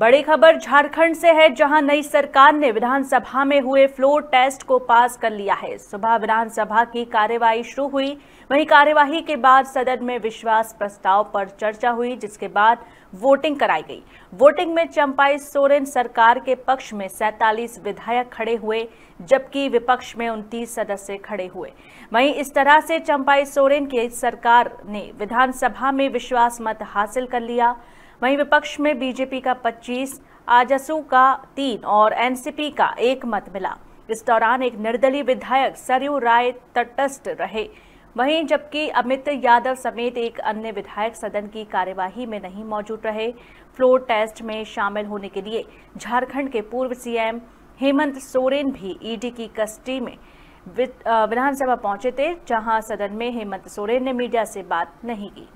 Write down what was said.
बड़ी खबर झारखंड से है जहां नई सरकार ने विधानसभा में हुए फ्लोर टेस्ट को पास कर लिया है सुबह विधानसभा की कार्यवाही शुरू हुई वहीं कार्यवाही के बाद सदन में विश्वास प्रस्ताव पर चर्चा हुई जिसके बाद वोटिंग कराई गई वोटिंग में चंपाई सोरेन सरकार के पक्ष में 47 विधायक खड़े हुए जबकि विपक्ष में उनतीस सदस्य खड़े हुए वहीं इस तरह से चंपाई सोरेन की सरकार ने विधानसभा में विश्वास मत हासिल कर लिया वहीं विपक्ष में बीजेपी का 25, आजसू का तीन और एनसीपी का एक मत मिला इस दौरान एक निर्दलीय विधायक सरयू राय तटस्थ रहे वहीं जबकि अमित यादव समेत एक अन्य विधायक सदन की कार्यवाही में नहीं मौजूद रहे फ्लोर टेस्ट में शामिल होने के लिए झारखंड के पूर्व सीएम हेमंत सोरेन भी ईडी की कस्टडी में विधानसभा पहुंचे थे जहां सदन में हेमंत सोरेन ने मीडिया से बात नहीं की